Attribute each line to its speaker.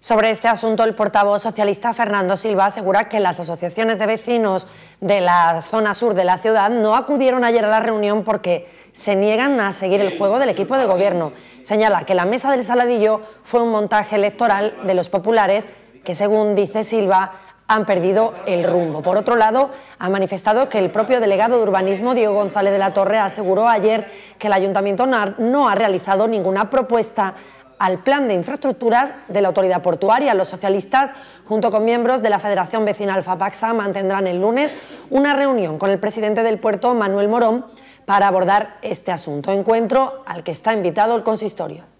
Speaker 1: Sobre este asunto, el portavoz socialista Fernando Silva asegura que las asociaciones de vecinos de la zona sur de la ciudad no acudieron ayer a la reunión porque se niegan a seguir el juego del equipo de gobierno. Señala que la mesa del Saladillo fue un montaje electoral de los populares que, según dice Silva, han perdido el rumbo. Por otro lado, ha manifestado que el propio delegado de urbanismo, Diego González de la Torre, aseguró ayer que el ayuntamiento no ha realizado ninguna propuesta al plan de infraestructuras de la autoridad portuaria. Los socialistas, junto con miembros de la Federación Vecinal FAPAXA, mantendrán el lunes una reunión con el presidente del puerto, Manuel Morón, para abordar este asunto. Encuentro al que está invitado el consistorio.